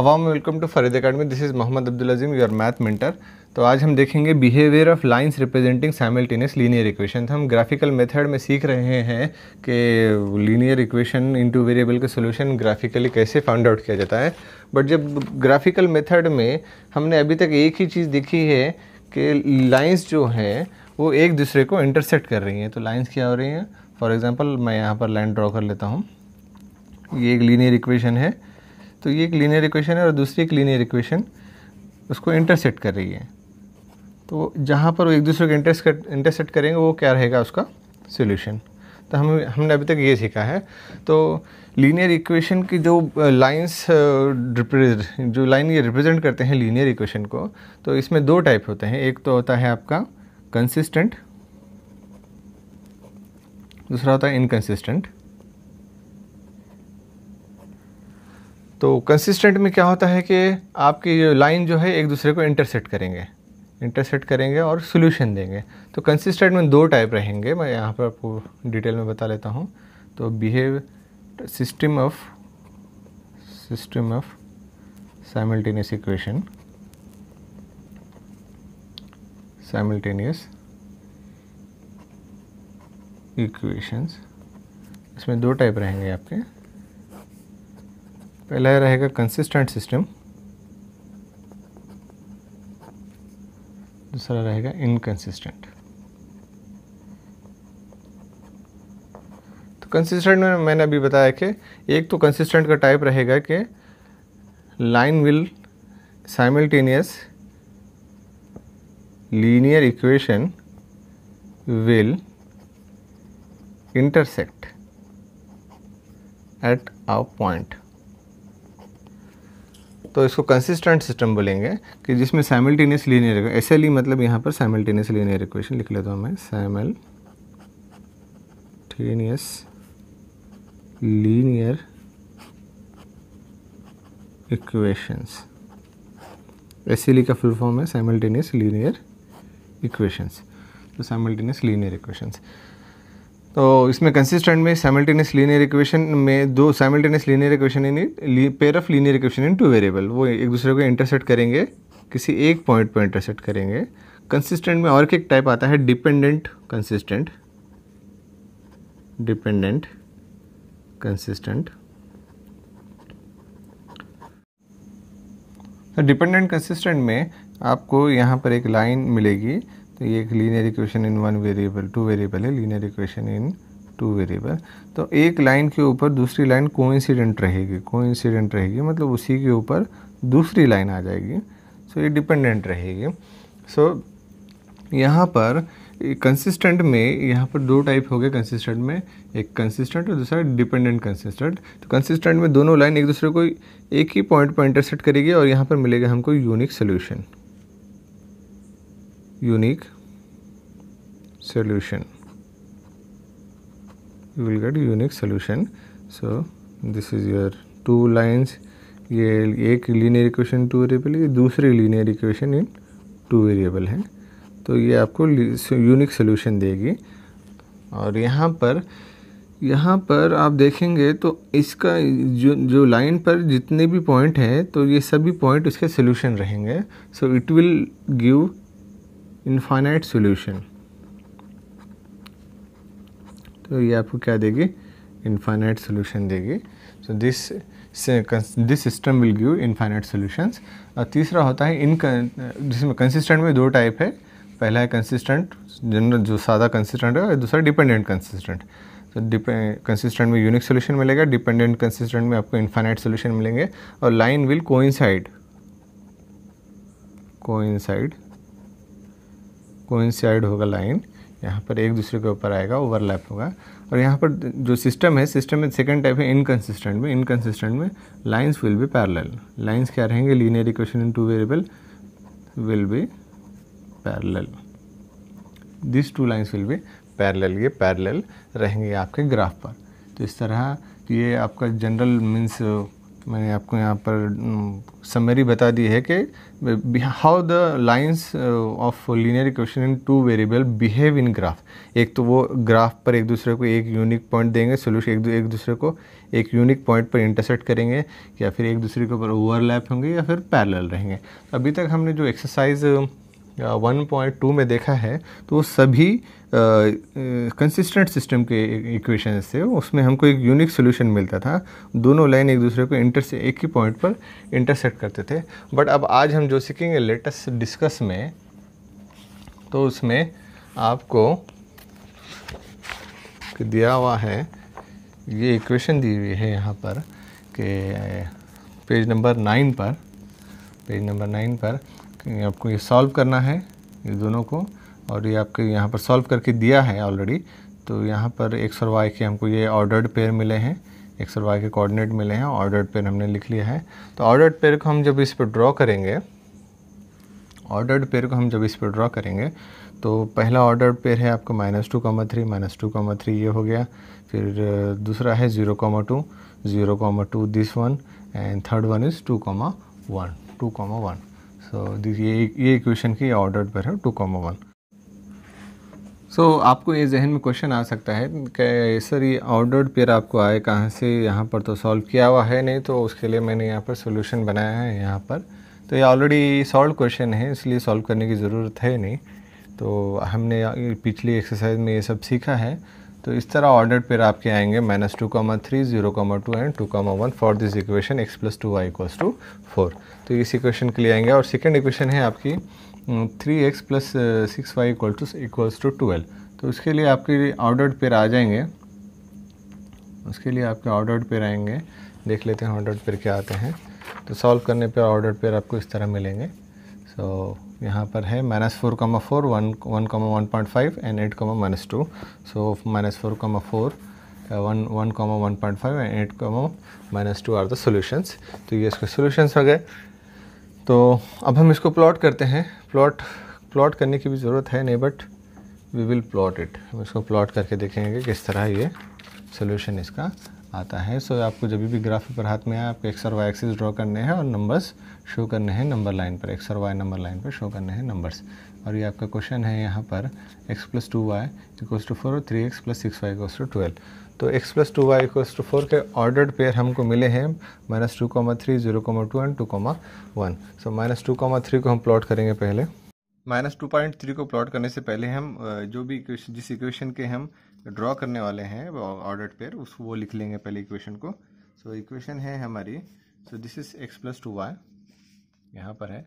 अवाम welcome to Farid academy this is Mohammad Abdul Azeem your math mentor तो आज हम देखेंगे behaviour of lines representing simultaneous linear equation हम ग्राफिकल मेथड में सीख रहे हैं कि लीनियर इक्वेशन इनटू वेरिएबल का सोल्यूशन ग्राफिकली कैसे फाउंड आउट किया जाता है बट जब ग्राफिकल मेथड में हमने अभी तक एक ही चीज़ देखी है कि लाइन्स जो हैं वो एक दूसरे को इंटरसेट कर रही हैं तो लाइन्स क्या हो रही हैं फॉर एग्ज़ाम्पल मैं यहाँ पर लाइन ड्रॉ कर लेता हूँ ये एक लीनियर इक्वेशन है तो ये एक लीनियर इक्वेशन है और दूसरी एक लीनियर इक्वेशन उसको इंटरसेट कर रही है तो जहाँ पर वो एक दूसरे को इंटरसेट इंटरसेट करेंगे वो क्या रहेगा उसका सोल्यूशन तो हम हमने अभी तक ये सीखा है तो लीनियर इक्वेशन की जो लाइंस जो लाइन ये रिप्रेजेंट करते हैं लीनियर इक्वेशन को तो इसमें दो टाइप होते हैं एक तो होता है आपका कंसिस्टेंट दूसरा होता है इनकन्सिस्टेंट तो कंसिस्टेंट में क्या होता है कि आपकी ये लाइन जो है एक दूसरे को इंटरसेट करेंगे इंटरसेट करेंगे और सोल्यूशन देंगे तो कंसिस्टेंट में दो टाइप रहेंगे मैं यहाँ पर आपको डिटेल में बता लेता हूँ तो behave system of system of simultaneous equation simultaneous equations इसमें दो टाइप रहेंगे आपके पहला रहेगा कंसिस्टेंट सिस्टम दूसरा रहेगा इनकन्सिस्टेंट तो कंसिस्टेंट में मैंने अभी बताया कि एक तो कंसिस्टेंट का टाइप रहेगा कि line will simultaneous linear equation will intersect at a point तो इसको कंसिस्टेंट सिस्टम बोलेंगे कि जिसमें simultaneous linear S L E मतलब यहाँ पर साइमल्टेनियस लीनियर इक्वेशन लिख लेता हूँ मैं टेनियस linear equations S L E का फुल फॉर्म है साइमल्टेनियस लीनियर इक्वेशंस तो साइमल्टेनियस लीनियर इक्वेशंस तो इसमें कंसिस्टेंट में सैमल्टेनियस लीनियर इक्वेशन में दो simultaneous linear equation in pair of linear equation in two variable वो एक दूसरे को इंटरसेट करेंगे किसी एक पॉइंट पर इंटरसेट करेंगे कंसिस्टेंट में और एक टाइप आता है dependent consistent dependent consistent dependent consistent में आपको यहाँ पर एक लाइन मिलेगी तो ये एक linear equation in one variable two variable है linear equation in two variable तो एक लाइन के ऊपर दूसरी लाइन कोइंसिडेंट रहेगी कोइंसिडेंट रहेगी मतलब उसी के ऊपर दूसरी लाइन आ जाएगी सो ये डिपेंडेंट रहेगी सो यहाँ पर कंसिस्टेंट में यहाँ पर दो टाइप हो गए कंसिस्टेंट में एक कंसिस्टेंट और दूसरा डिपेंडेंट कंसिस्टेंट तो कंसिस्टेंट में दोनों लाइन एक दूसरे को एक ही पॉइंट पर इंटरसेट करेगी और यहाँ पर मिलेगा हमको unique solution unique solution you will get unique solution so this is your two lines ये एक लीनियर इक्वेशन टू वेरिएबल है दूसरी linear equation in two variable है तो ये आपको यूनिक सोल्यूशन देगी और यहाँ पर यहाँ पर आप देखेंगे तो इसका जो जो लाइन पर जितने भी पॉइंट हैं तो ये सभी पॉइंट इसके सोल्यूशन रहेंगे so it will give infinite solution तो ये आपको क्या देगी इनफाइनाइट सोल्यूशन देगी so this this system will give infinite solutions और तीसरा होता है इन जिसमें कंसिस्टेंट में दो टाइप है पहला है कंसिस्टेंट जनरल जो सादा कंसिस्टेंट है और दूसरा डिपेंडेंट कंसिस्टेंट तो कंसिस्टेंट में यूनिक सोल्यूशन मिलेगा डिपेंडेंट कंसिस्टेंट में आपको इनफाइनाइट सोल्यूशन मिलेंगे और line will coincide coincide coincide होगा लाइन यहाँ पर एक दूसरे के ऊपर आएगा ओवरलैप होगा और यहाँ पर जो सिस्टम है सिस्टम में सेकंड टाइप है इनकन्सिस्टेंट में इनकन्सिस्टेंट में lines will be parallel lines क्या रहेंगे linear equation in two variable will be parallel this two lines will be parallel ये पैरेलल रहेंगे आपके ग्राफ पर तो इस तरह ये आपका जनरल मीन्स मैंने आपको यहाँ पर समरी बता दी है कि how the lines of linear equation in two variable behave in graph एक तो वो ग्राफ पर एक दूसरे को एक यूनिक पॉइंट देंगे सोल्यूशन एक, एक दूसरे को एक यूनिक पॉइंट पर इंटरसेक्ट करेंगे या फिर एक दूसरे के ऊपर ओवरलैप होंगे या फिर पैरल रहेंगे अभी तक हमने जो एक्सरसाइज 1.2 में देखा है तो वो सभी कंसिस्टेंट सिस्टम के इक्वेशन से उसमें हमको एक यूनिक सोल्यूशन मिलता था दोनों लाइन एक दूसरे को इंटरसे एक ही पॉइंट पर इंटरसेक्ट करते थे बट अब आज हम जो सीखेंगे लेटेस्ट डिस्कस में तो उसमें आपको दिया हुआ है ये इक्वेशन दी हुई है यहाँ पर कि पेज नंबर नाइन पर पेज नंबर नाइन पर आपको ये सॉल्व करना है ये दोनों को और ये आपके यहाँ पर सॉल्व करके दिया है ऑलरेडी तो यहाँ पर एक्स और वाई के हमको ये ऑर्डर्ड पेयर मिले हैं एक्स और वाई के कोऑर्डिनेट मिले हैं ऑर्डर्ड पेयर हमने लिख लिया है तो ऑर्डर्ड पेयर को हम जब इस पर ड्रॉ करेंगे ऑर्डर्ड पेयर को हम जब इस पर ड्रॉ करेंगे तो पहला ऑर्डर्ड पेयर है आपका minus two comma three minus two comma three ये हो गया फिर दूसरा है zero comma two zero comma two this one and third one is two comma one two comma one so this ये ये इक्वेशन की ऑर्डर पर है टू कॉमा वन सो आपको ये जहन में क्वेश्चन आ सकता है कि सर ये ऑर्डर्ड पेयर आपको आए कहाँ से यहाँ पर तो सॉल्व किया हुआ है नहीं तो उसके लिए मैंने यहाँ पर सॉल्यूशन बनाया है यहाँ पर तो ये ऑलरेडी सॉल्व क्वेश्चन है इसलिए सॉल्व करने की ज़रूरत है नहीं तो हमने पिछली एक्सरसाइज में ये सब सीखा है तो इस तरह ऑर्डर पेयर आपके आएंगे minus two comma three zero comma two and two comma one for this equation X plus two Y equals to four तो इस इक्वेशन के लिए आएंगे और सेकेंड इक्वेशन है आपकी three X plus six Y equal to equals to twelve तो उसके लिए आपके ऑर्डर्ड पेयर आ जाएंगे उसके लिए आपके ऑर्डर्ड पेयर आएंगे देख लेते हैं ऑर्डर्ड पेयर क्या आते हैं तो सॉल्व करने पर ऑर्डर्ड पेयर आपको इस तरह मिलेंगे सो so, यहाँ पर है minus four comma four one one comma one point five and eight comma minus two so minus four comma four one one comma one point five and eight comma minus two are the solutions तो ये इसके solutions हो गए तो अब हम इसको plot करते हैं प्लॉट प्लॉट करने की भी ज़रूरत है नहीं but we will plot it हम इसको प्लॉट करके देखेंगे किस तरह ये सोल्यूशन इसका आता है सो आपको जब भी ग्राफ पर हाथ में आए आपको एक्स और वाई एक्सिस ड्रॉ करने हैं और नंबर्स शो करने हैं नंबर लाइन पर एक्स और वाई नंबर लाइन पर शो करने हैं नंबर्स और ये आपका क्वेश्चन है यहाँ पर X plus two Y equals to four और three X plus six Y equals to twelve तो X plus two Y equals to four के ऑर्डर्ड पेयर हमको मिले हैं minus two comma three zero comma two and two comma one so minus two comma three को हम plot करेंगे पहले minus two point three को प्लॉट करने से पहले हम जो भी जिस इक्वेशन के हम ड्रॉ करने वाले हैं ऑर्डर पेयर उस वो लिख लेंगे पहले इक्वेशन को सो so, इक्वेशन है हमारी so this is X plus two Y यहाँ पर है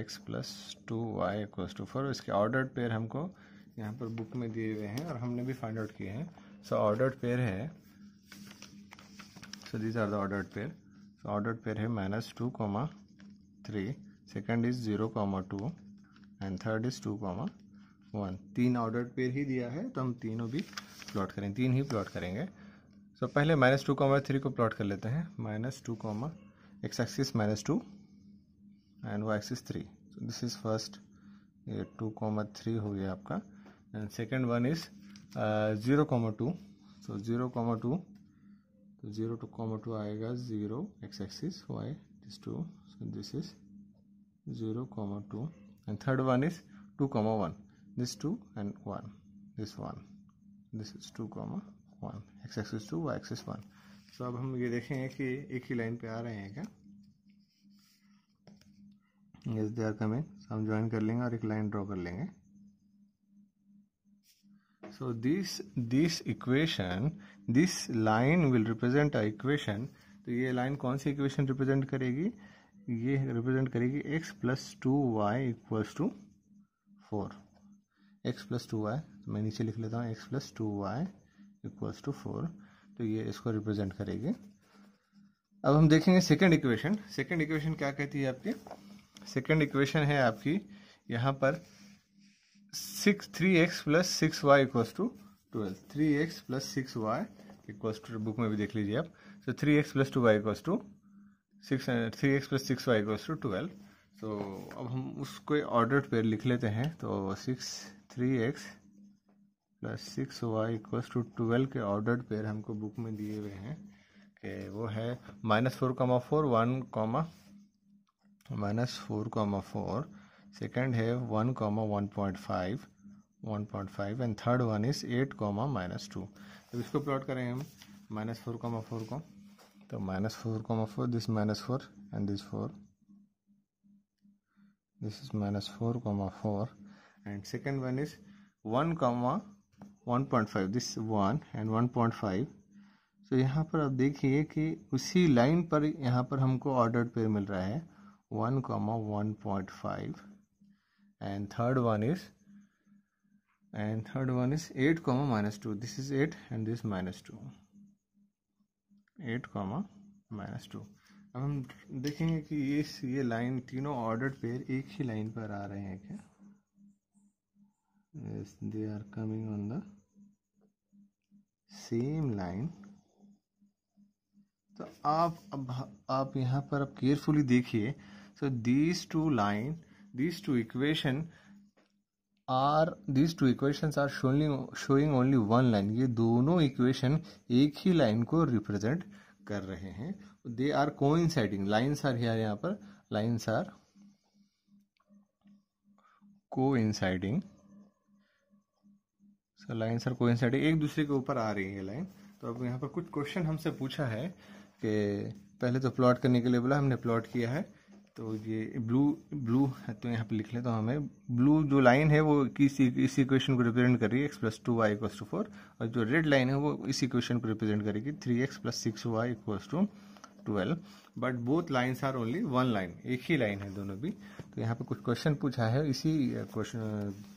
X plus two Y equals to four इसके ऑर्डर पेयर हमको यहाँ पर बुक में दिए हुए हैं और हमने भी फाइंड आउट किए हैं सो ऑर्डर्ड पेयर है so this are the order pair so ordered pair है minus two comma three second is zero comma two and third is two comma one तीन ऑर्डर पेयर ही दिया है तो हम तीनों भी प्लॉट करें तीन ही प्लॉट करेंगे सो so, पहले माइनस टू कॉमा थ्री को प्लॉट कर लेते हैं minus two comma X axis minus two and Y axis three this is first ये टू कॉमा थ्री हो गया आपका and second one is zero comma two so zero comma two तो zero two comma two आएगा zero X axis Y this two so this is zero comma two and third one is two comma one this 2 and 1 this 1 this is 2 comma 1 x axis 2 y axis 1 so अब हम ये देखेंगे कि एक ही line पे आ रहे हैं क्या they are coming so हम ज्वाइन कर लेंगे और एक लाइन ड्रॉ कर लेंगे so this this equation this line will represent a equation तो ये लाइन कौन सी इक्वेशन रिप्रेजेंट करेगी ये रिप्रेजेंट करेगी x plus two Y equals to four X plus two Y तो मैं नीचे लिख लेता हूँ X plus two Y equals to four तो ये इसको रिप्रेजेंट करेगी अब हम देखेंगे सेकेंड इक्वेशन सेकेंड इक्वेशन क्या कहती है आपकी सेकेंड इक्वेशन है आपकी यहाँ पर six three X plus six Y equals to twelve three X plus six Y equals to book में भी देख लीजिए आप so three X plus two Y equals to six three X plus six Y equals to twelve तो अब हम उसको order pair लिख लेते हैं तो six three X plus six Y equals to twelve के ऑर्डर पेयर हमको बुक में दिए हुए हैं कि वो है minus four comma four one comma minus four comma four second है one comma one point five one point five and third one is eight comma minus two अब इसको प्लॉट करें हम माइनस फोर कॉमा फोर को तो minus four comma four this minus four and this four this is minus four comma four and second one is 1 comma 1.5 this one and 1.5 तो यहाँ पर आप देखिए कि उसी लाइन पर यहाँ पर हमको ऑर्डर पेयर मिल रहा है one comma one point five and third one is and third one is eight comma minus two this is eight and this minus two eight comma minus two अब हम देखेंगे कि ये ये लाइन तीनों ऑर्डर पेयर एक ही line पर आ रहे हैं क्या is they are coming on the same line तो आप अब आप यहाँ पर अब केयरफुली देखिए so these two line these two equation are these two equation are showing only one line ये दोनों इक्वेशन एक ही लाइन को रिप्रेजेंट कर रहे हैं they are siding lines are here यहाँ पर lines are coinciding सर लाइन सर को एक दूसरे के ऊपर आ रही है लाइन तो अब यहाँ पर कुछ क्वेश्चन हमसे पूछा है कि पहले तो प्लॉट करने के लिए बोला हमने प्लॉट किया है तो ये ब्लू ब्लू है तो यहाँ पर लिख लेता तो हमें ब्लू जो लाइन है वो किसी इस इक्वेशन को रिप्रेजेंट कर रही है X plus two Y equals to four और जो रेड लाइन है वो इस इक्वेशन को रिप्रेजेंट करेगी three X plus six Y equals to twelve but both lines are only one line एक ही लाइन है दोनों भी तो यहाँ पर कुछ क्वेश्चन पूछा है इसी क्वेश्चन uh,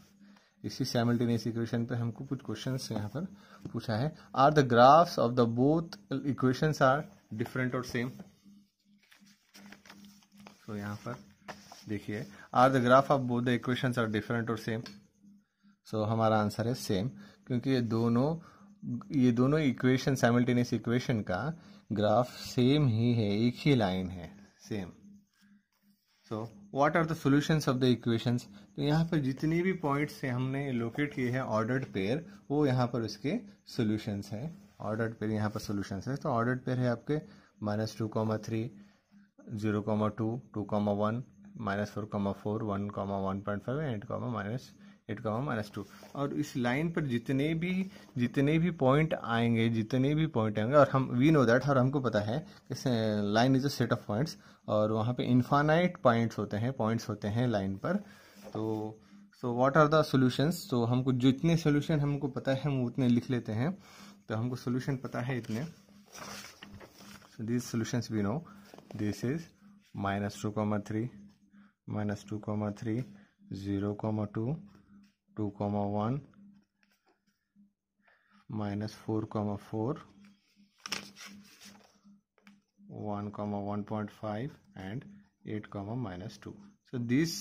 इसी सेमल्टेनियस इक्वेशन पे हमको कुछ क्वेश्चन यहाँ पर पूछा है are the graphs of the both equations are different और सेम तो यहाँ पर देखिए are the graph of both the equations are different और सेम सो हमारा आंसर है सेम क्योंकि ये दोनों ये दोनों इक्वेशन सेमल्टेनियस इक्वेशन का ग्राफ सेम ही है एक ही लाइन है same so what are the solutions of the equations तो यहाँ पर जितनी भी पॉइंट्स हमने लोकेट किए हैं ऑर्डर्ड पेयर वो यहाँ पर उसके सोल्यूशंस हैं ऑर्डर्ड पेयर यहाँ पर सोल्यूशंस है तो ऑर्डर्ड पेयर है आपके minus two comma three zero comma two two comma one minus four comma four one comma one point five and comma minus eight comma minus two और इस line पर जितने भी जितने भी पॉइंट आएंगे जितने भी पॉइंट आएंगे और हम वी नो दैट और हमको पता है कि line is a set of points और वहाँ पे इन्फानाइट पॉइंट्स होते हैं पॉइंट्स होते हैं लाइन पर तो so what are the solutions तो हमको जितने सोल्यूशन हमको पता है हम उतने लिख लेते हैं तो हमको सोल्यूशन पता है इतने this solution we know this is minus two comma three minus two 2 three zero comma two two comma one minus four comma four one comma one point five and eight comma minus two so this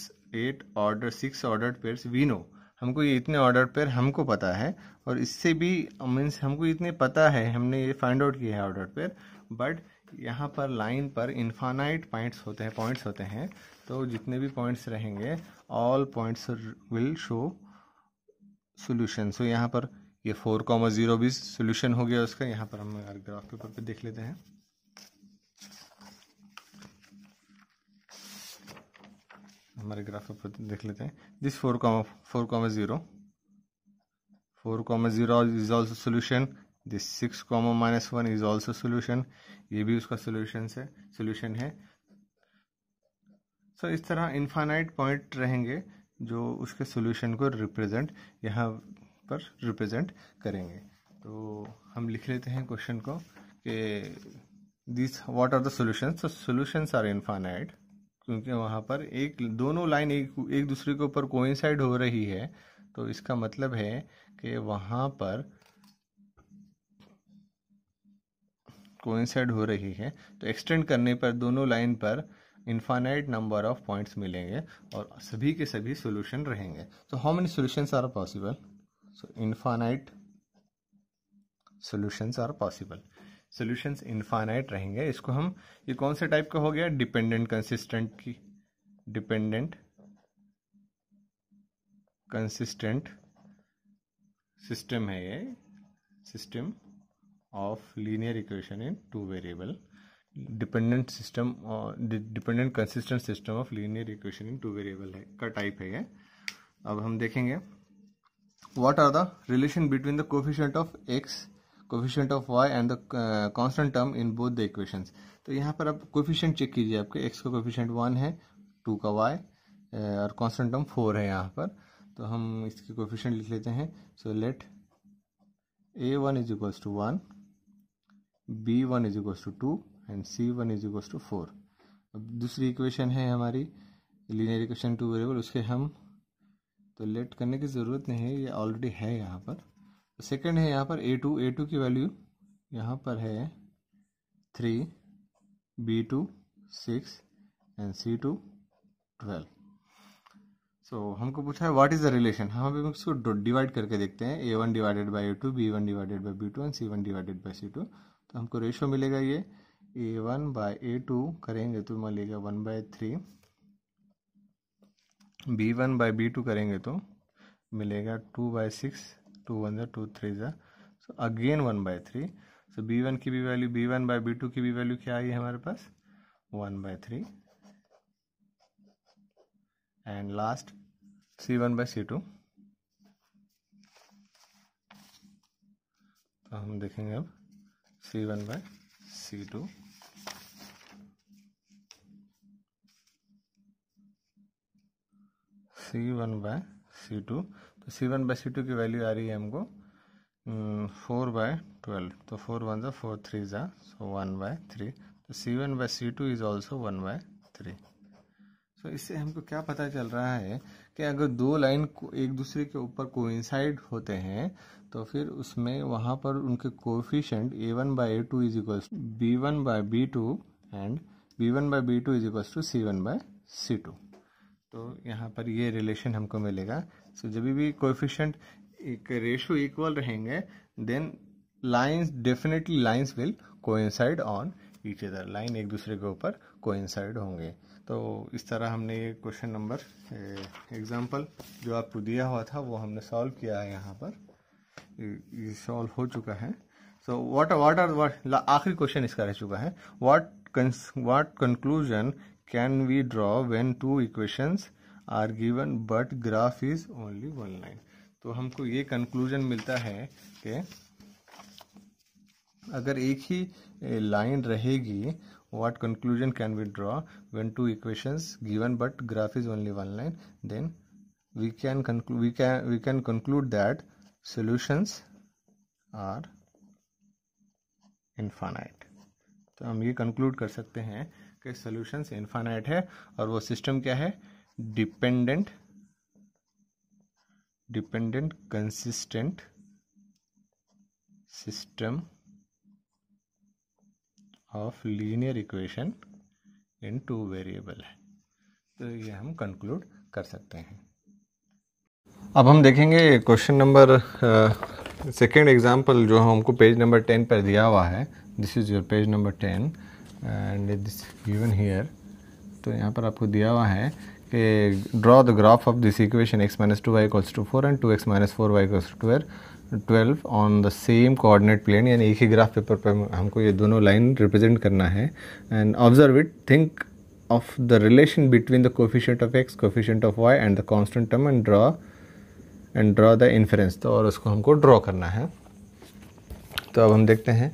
eight order six order pair we know हमको ये इतने order pair हमको पता है और इससे भी means हमको इतने पता है हमने ये फाइंड आउट किया है ऑर्डर पेयर बट यहाँ पर लाइन पर इन्फानाइट पॉइंट्स होते हैं पॉइंट्स होते हैं तो जितने भी पॉइंट्स रहेंगे all points will show solution so यहाँ पर ये फोर कॉमा ज़ीरो भी सोल्यूशन हो गया उसका यहाँ पर हम ग्राफ पेपर पे देख लेते हैं हमारे ग्राफ पेपर देख लेते हैं this four comma four comma zero four comma zero is also solution this six comma minus one is also solution ये भी उसका सोल्यूशन है सोल्यूशन है सो इस तरह इन्फाइनाइट पॉइंट रहेंगे जो उसके सॉल्यूशन को रिप्रेजेंट यहाँ पर रिप्रेजेंट करेंगे तो हम लिख लेते हैं क्वेश्चन को कि this what are the solutions तो सॉल्यूशंस आर इनफाइनाइट क्योंकि वहाँ पर एक दोनों लाइन एक एक दूसरे के ऊपर कोइंसाइड हो रही है तो इसका मतलब है कि वहाँ पर कोइंसाइड हो रही है तो एक्सटेंड करने पर दोनों लाइन पर इन्फानाइट नंबर ऑफ पॉइंट्स मिलेंगे और सभी के सभी सोल्यूशन रहेंगे so how many solutions are possible so infinite solution are possible solutions infinite रहेंगे इसको हम ये कौन से टाइप का हो गया डिपेंडेंट कंसिस्टेंट की डिपेंडेंट कंसिस्टेंट सिस्टम है ये system of linear equation in two variable dependent system और dependent consistent system of linear equation in two variable है का टाइप है ये अब हम देखेंगे what are the relation between the coefficient of x coefficient of y and the constant term in both the equations तो यहाँ पर आप कोफिशियंट चेक कीजिए आपके एक्स का कोफिशियंट वन है टू का वाई uh, और कॉन्स्टेंट टर्म फोर है यहाँ पर तो हम इसके कोफिशियंट लिख लेते हैं so let a one is equals to one b one is equals to two and c one is equals to four अब दूसरी इक्वेशन है हमारी लीनियर इक्वेशन टू वेरिएबल उसके हम तो लेट करने की ज़रूरत नहीं है ये ऑलरेडी है यहाँ पर सेकेंड तो है यहाँ पर ए टू ए टू की वैल्यू यहाँ पर है three b two six and c two twelve so हमको पूछा है व्हाट इज़ द रिलेशन हम अभी इसको डिवाइड करके देखते हैं a one divided by a two b one divided by b two and c one divided by c two तो हमको रेशो मिलेगा ये a one by a two करेंगे तो मिलेगा one by three b one by b two करेंगे तो मिलेगा two by six two one ज़ा टू थ्री ज़ा so again one by three so b one की भी value b one by b two की भी वैल्यू क्या आई है हमारे पास one by three and last c one by c two तो हम देखेंगे अब c one by c two c one by c two तो c one by c two की वैल्यू आ रही है हमको फोर बाय ट्वेल्व तो फोर वन जो फोर थ्री ज़ा सो वन बाय थ्री तो c one by c two is also one by three तो इससे हमको क्या पता चल रहा है कि अगर दो लाइन एक दूसरे के ऊपर कोइंसाइड होते हैं तो फिर उसमें वहाँ पर उनके coefficient a one by a two is equal b one by b two and b one by b two is equal to c one by c two तो यहाँ पर ये रिलेशन हमको मिलेगा सो जब भी कोफिशेंट एक रेशो इक्वल रहेंगे then lines definitely lines will coincide on each other line एक दूसरे के ऊपर कोइंसाइड होंगे तो इस तरह हमने ये क्वेश्चन नंबर एग्जाम्पल जो आपको दिया हुआ था वो हमने सॉल्व किया है यहाँ पर ये सॉल्व हो चुका है सो व्हाट व्हाट आर आखिरी क्वेश्चन इसका रह चुका है what what conclusion can we draw when two equations are given but graph is only one line तो हमको ये कंक्लूजन मिलता है कि अगर एक ही लाइन रहेगी what conclusion can we draw when two equations given but graph is only one line then we can conclude we can we can conclude that solutions are infinite तो हम ये कंक्लूड कर सकते हैं के सोल्यूशंस इन्फानाइट है और वो सिस्टम क्या है dependent dependent consistent system of linear equation in two variable है तो ये हम कंक्लूड कर सकते हैं अब हम देखेंगे क्वेश्चन नंबर सेकेंड एग्जाम्पल जो हमको पेज नंबर टेन पर दिया हुआ है this is your page number ten and this given here तो यहाँ पर आपको दिया हुआ है कि draw the graph of this equation x minus two y equals to four and two x minus four y equals to twelve on the same coordinate plane यानी एक ही ग्राफ पेपर पर हमको ये दोनों लाइन रिप्रेजेंट करना है and observe it think of the relation between the coefficient of x coefficient of y and the constant term and draw and draw the inference तो और उसको हमको ड्रॉ करना है तो अब हम देखते हैं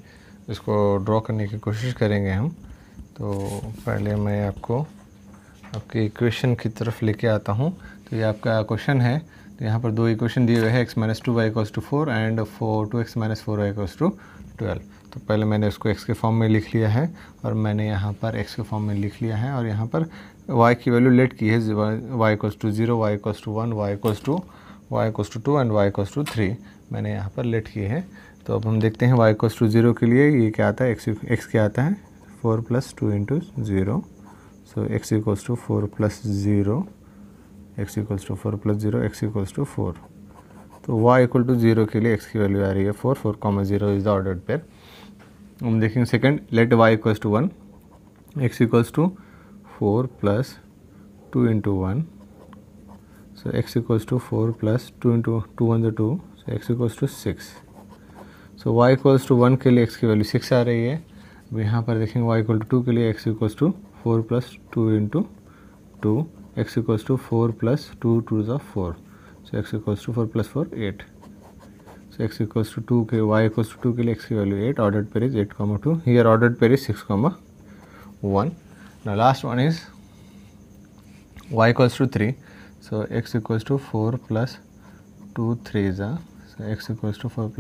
इसको ड्रॉ करने की कोशिश करेंगे हम तो पहले मैं आपको आपके इक्वेशन की तरफ लेके आता हूँ तो ये आपका क्वेश्चन है तो यहाँ पर दो इक्वेशन दिए हुए हैं x minus two y to four and four two x minus four y to twelve तो पहले मैंने उसको एक्स के फॉर्म में लिख लिया है और मैंने यहाँ पर एक्स के फॉर्म में लिख लिया है और यहाँ पर वाई की वैल्यू लेट की है y equals to zero y equals to one y equals to Y equals to two and y equals to three मैंने यहाँ पर लेट की है तो अब हम देखते हैं वाई कोस टू ज़ीरो के लिए ये क्या आता है एक्स एक्स क्या आता है four plus two into zero so x equals to four plus zero x equals to four plus zero x equals to four तो वाई इक्वल टू ज़ीरो के लिए एक्स की वैल्यू आ रही है four four comma zero is the order pair हम देखेंगे second let y equals to one x equals to four plus two into one so x equals to four plus two into two one the two so x equals to six so y equals to one के लिए x की value six आ रही है अब यहाँ पर देखेंगे Y equal to two के लिए x equals to four plus two into two x equals to four plus two two ज़ा four so x equals to four plus four eight so x equals to two के y equals to two के लिए x की value eight order pair is eight comma two here order pair is six comma one ना last one is y equals to three so x equals to four plus two three is so x equals to 4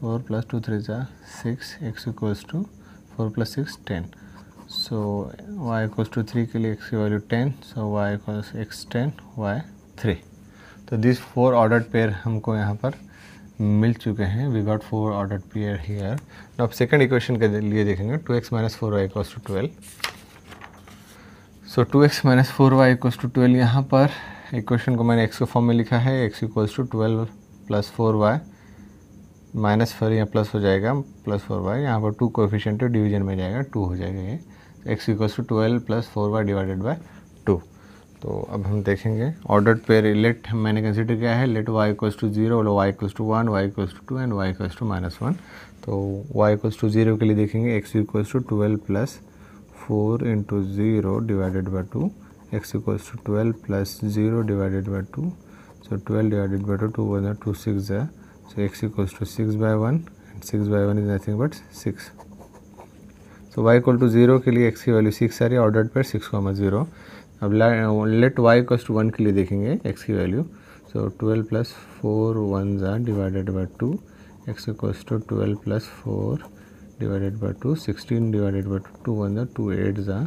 four plus two three is 6 x equals to 4 plus 6 10 so y equals to 3 के लिए x की value 10 so y equals x 10 y 3 तो this four ordered pair हमको यहाँ पर मिल चुके हैं we got four ordered pair here अब सेकेंड इक्वेशन के लिए देखेंगे two x minus four y equals to twelve so two x minus four y equals to twelve यहाँ पर इक्वेशन को मैंने एक्स के फॉर्म में लिखा है x equals to twelve plus four y minus four यहाँ प्लस हो जाएगा प्लस फोर वाई यहाँ पर टू कोफिशेंट डिवीजन में जाएगा टू हो जाएगा ये x equals to twelve plus four y divided by two तो अब हम देखेंगे ऑर्डर पेयर लेट मैंने कंसिडर किया है let y equals to zero y equals to one y equals to two and y equals to minus one तो y equals to zero के लिए देखेंगे x equals to twelve plus four into zero divided by two x equals to twelve plus zero divided by two so twelve divided by two two one two six है So, x equals to 6 by 1 and 6 by 1 is nothing but 6. So, y equal to 0 के लिए x की value 6 आ रही है order पर 6 comma zero अब let y equals to one के लिए देखेंगे x की value so twelve plus four one ज़ा divided by two x equals to twelve plus four divided by two sixteen divided by two two one ज़ा two eight ज़ा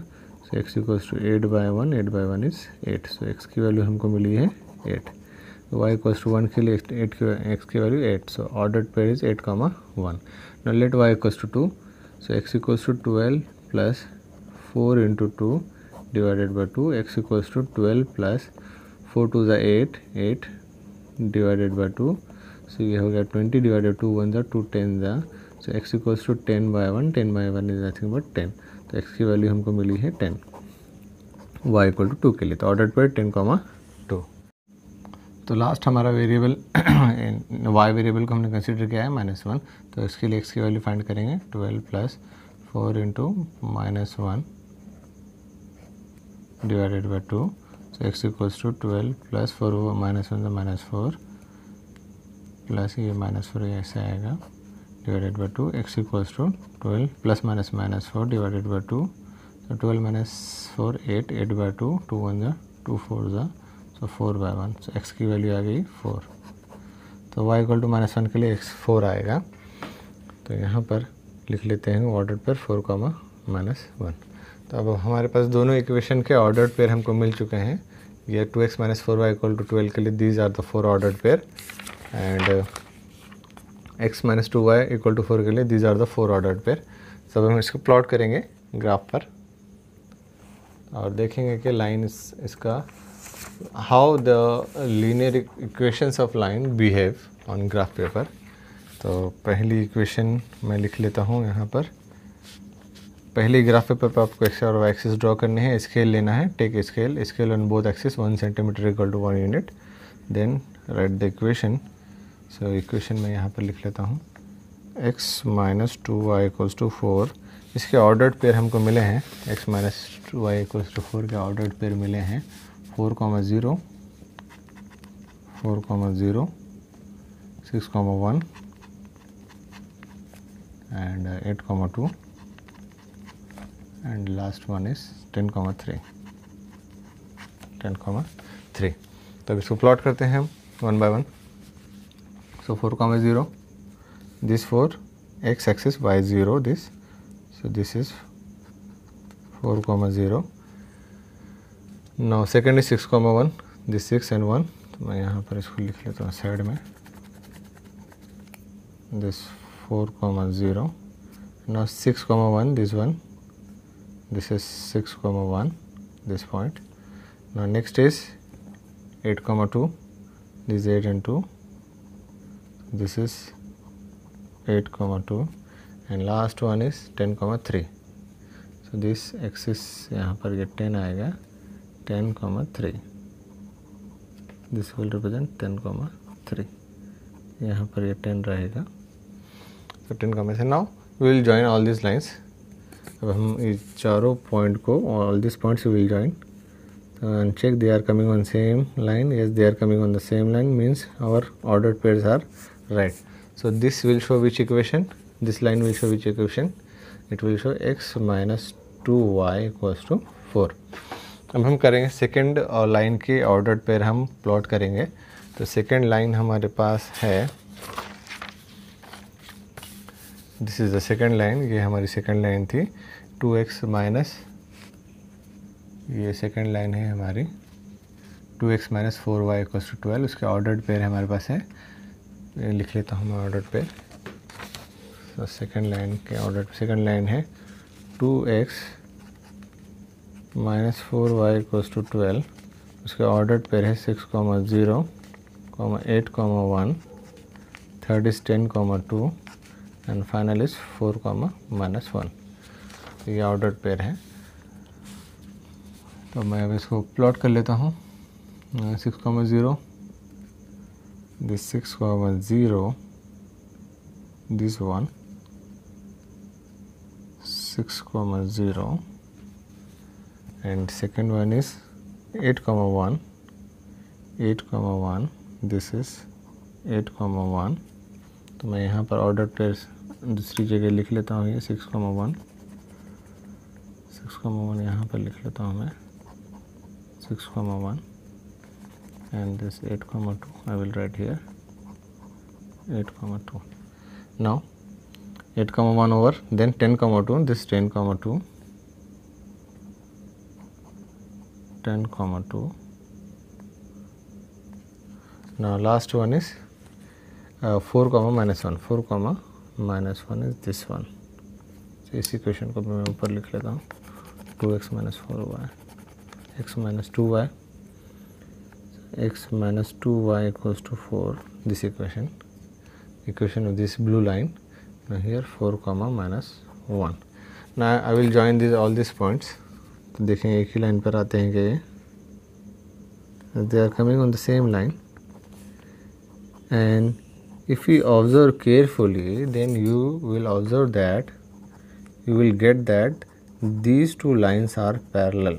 so x equals to eight by one eight by one is eight so x की value हमको मिली है eight तो y equals to one के लिए eight की एक्स की value eight so ordered pair is eight comma one now let y equals to two so x equals to twelve plus four into two divided by two x equals to twelve plus four two ज़ा eight eight divided by two so ये हो गया twenty divided two one ज़ा two ten ज़ा so x equals to ten by one ten by one is nothing but ten तो x की value हमको मिली है ten y equal to two के लिए तो ऑर्डर पेयर टेन कॉमा तो लास्ट हमारा वेरिएबल वाई वेरिएबल को हमने कंसिडर किया है माइनस वन तो इसके लिए एक्स की वैल्यू फाइंड करेंगे twelve plus four into minus one divided by two so x equals to twelve plus four वो माइनस वन तो माइनस फोर प्लस ये माइनस फोर ऐसे आएगा divided by two x equals to twelve plus minus minus four divided by two तो twelve minus four eight eight by two two one जो two four जो तो four by one तो x की value आ गई फोर तो y equal to minus one के लिए एक्स फोर आएगा तो यहाँ पर लिख लेते हैं order pair four comma minus one तो अब हमारे पास दोनों इक्वेशन के ऑर्डर पेयर हमको मिल चुके हैं ये two x minus four y equal to twelve के लिए these are the four order pair and x minus two y equal to four के लिए these are the four order pair सब हम इसको प्लॉट करेंगे ग्राफ पर और देखेंगे कि लाइन इस, इसका how the linear equations of line behave on graph paper. तो पहली इक्वेशन मैं लिख लेता हूँ यहाँ पर पहले ग्राफ पेपर पर आपको एक्स और वाई एक्सिस ड्रॉ करने हैं स्केल लेना है take scale scale on both axis one centimetre equal to one unit then write the equation so equation मैं यहाँ पर लिख लेता हूँ x minus two Y equals to four इसके ऑर्डर्ड पेयर हमको मिले हैं x minus two Y equals to four के ऑर्डर्ड पेयर मिले हैं four comma zero four comma zero six comma one and eight comma two and last one is ten comma three ten comma three तो अब इसको plot करते हैं हम one by one so four comma zero this four x axis y zero this so this is four comma zero now second is six comma one this six and one तो मैं यहाँ पर इसको लिख लेता हूँ साइड में this four comma zero now six comma one this one this is six comma one this point now next is eight comma two this eight and two this is eight comma two and last one is ten comma three so this axis यहाँ पर ये ten आएगा 10 comma 3 this will represent 10 comma 3 यहाँ पर ये 10 रहेगा तो 10 comma से now will join all this lines अब हम इस चारों पॉइंट को all this points will join and check they are coming on same line yes they are coming on the same line means our ordered pairs are right so this will show which equation this line will show which equation it will show x minus 2y equals to 4 अब हम करेंगे second line के order pair हम plot करेंगे तो second line हमारे पास है this is the second line ये हमारी सेकेंड लाइन थी टू एक्स माइनस ये सेकेंड लाइन है हमारी two x minus four y equal to twelve उसके ऑर्डर पेयर हमारे पास है लिख लेता हूँ मैं ऑर्डर पेयर सेकेंड लाइन के ऑर्डर सेकेंड लाइन है two x minus four y equals to twelve उसके ऑर्डर पेयर है six comma zero comma eight comma one third is ten comma two and final is four comma minus one ये order pair है तो मैं अब इसको plot कर लेता हूँ six comma zero this six comma zero this one six comma zero and second one is 8 comma 1 8 comma 1 this is 8 comma one तो मैं यहाँ पर ऑर्डर प्लेस दूसरी जगह लिख लेता हूँ ये six comma one six comma one यहाँ पर लिख लेता हूँ मैं six comma one and this eight comma two I will write here eight comma two now eight comma one over then ten comma two this ten comma two 10 comma 2 now last one is uh, 4 comma minus 1 4 comma minus 1 is this one So this equation, को मैं ऊपर लिख लेता हूँ two x yx 2y. Y x minus two y x minus two equation of this blue line now here 4 comma minus 1 now i will join these all these points तो देखें एक ही लाइन पर आते हैं कि they are coming on the same line and if you observe carefully then you will observe that you will get that these two lines are parallel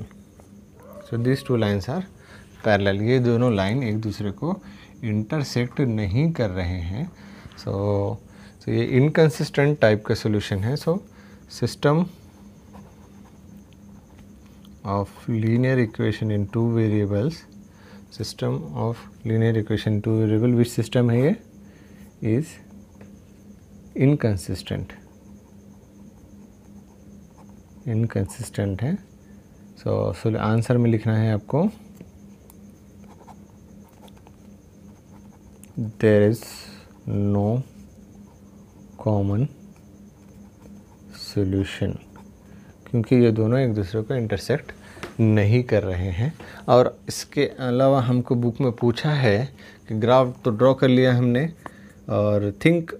so these two lines are parallel ये दोनों line एक दूसरे को intersect नहीं कर रहे हैं so so, so so ये इनकन्सिस्टेंट टाइप का सोल्यूशन है so system of linear equation in two variables system of linear equation two variable which system है is inconsistent inconsistent hai so so answer mein likhna hai aapko there is no common solution क्योंकि ये दोनों एक दूसरे को intersect नहीं कर रहे हैं और इसके अलावा हमको बुक में पूछा है कि ग्राफ तो ड्रॉ कर लिया हमने और think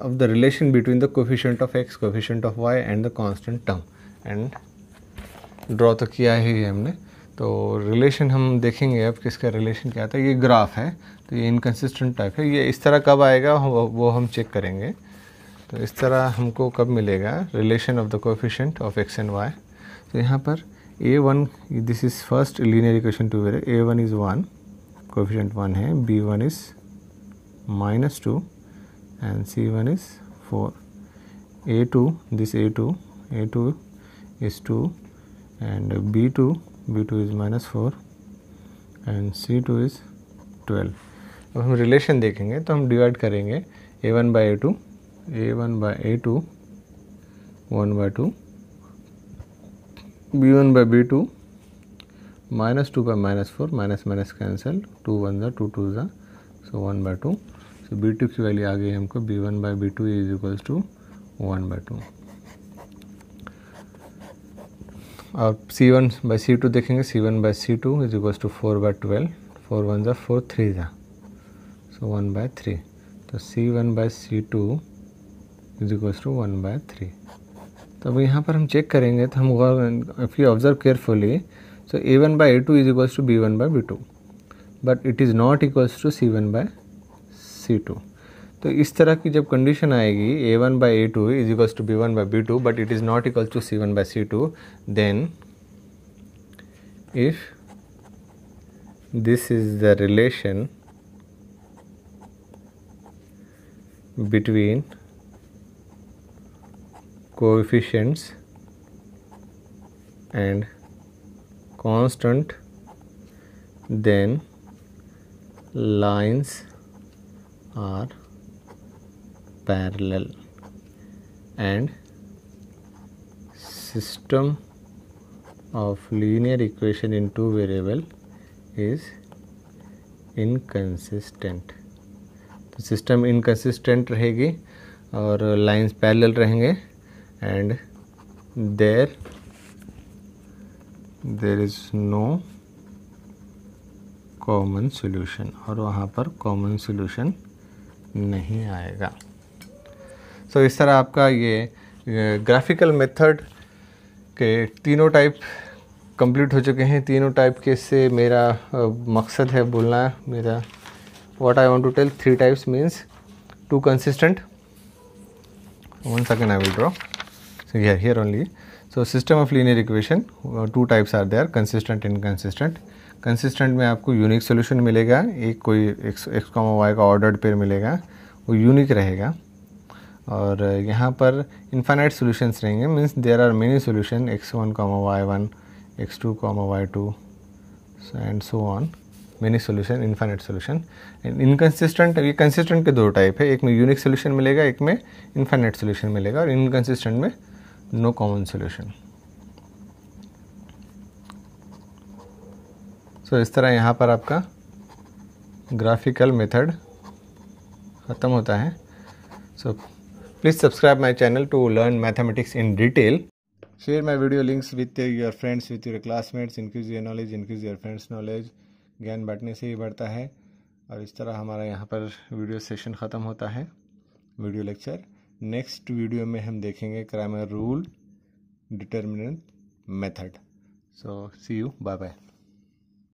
of the relation between the coefficient of x coefficient of y and the constant term and draw तो किया ही है हमने तो रिलेशन हम देखेंगे अब किसका रिलेशन क्या था ये ग्राफ है तो ये इनकन्सिस्टेंट टाइप है ये इस तरह कब आएगा वो हम चेक करेंगे तो इस तरह हमको कब मिलेगा relation of the coefficient of x and y तो यहाँ पर a one this is first linear equation two where a one is one coefficient one है b one is minus two and c one is four a two this a two a two is two and b two b two is minus four and c two is twelve अब हम relation देखेंगे तो हम divide करेंगे a one by a two a1 by a2 1 by 2 b1 by b2 minus 2 by minus 4 minus minus cancel 2 1 the 2 2 the so 1 by 2 so b2 की value आ गई हमको b1 by b2 is equals to 1 by 2 और c1 by c2 देखेंगे c1 by c2 is equals to 4 by 12 4 1 the 4 3 the so 1 by 3 तो c1 by c2 is equals to one by three तो अब यहाँ पर हम चेक करेंगे तो हम if you observe carefully so a one by a two is equals to b one by b two but it is not equals to c one by c two तो इस तरह की जब कंडीशन आएगी a one by a two is equals to b one by b two but it is not equals to c one by c two then if this is the relation between coefficients and constant then lines are parallel and system of linear equation in two variable is inconsistent. System inconsistent inconsistent रहेगी और lines parallel रहेंगे and there there is no common solution और वहाँ पर common solution नहीं आएगा सो so, इस तरह आपका ये ग्राफिकल मेथड के तीनों टाइप कंप्लीट हो चुके हैं तीनों टाइप के से मेरा मकसद है बोलना मेरा what I want to tell three types means two consistent one second I will draw So yeah, here only. So system of linear equation uh, two types are there consistent inconsistent. Consistent में आपको unique solution मिलेगा एक कोई x x comma y का ordered pair मिलेगा वो unique रहेगा और uh, यहाँ पर इन्फाइनाइट सोल्यूशंस रहेंगे means there are many solution x one comma y one x two comma y two and so on many solution infinite solution and inconsistent ये consistent के दो टाइप है एक में यूनिक सोल्यूशन मिलेगा एक में इन्फाइनइट सोल्यूशन मिलेगा और इनकन्सिस्टेंट में no common solution. सो so, इस तरह यहाँ पर आपका ग्राफिकल मेथड ख़त्म होता है so please subscribe my channel to learn mathematics in detail share my video links with your friends with your classmates Increase your knowledge, increase your friends knowledge ज्ञान बांटने से ही बढ़ता है और इस तरह हमारा यहाँ पर वीडियो सेशन ख़त्म होता है वीडियो लेक्चर नेक्स्ट वीडियो में हम देखेंगे Cramer rule determinant method so see you bye bye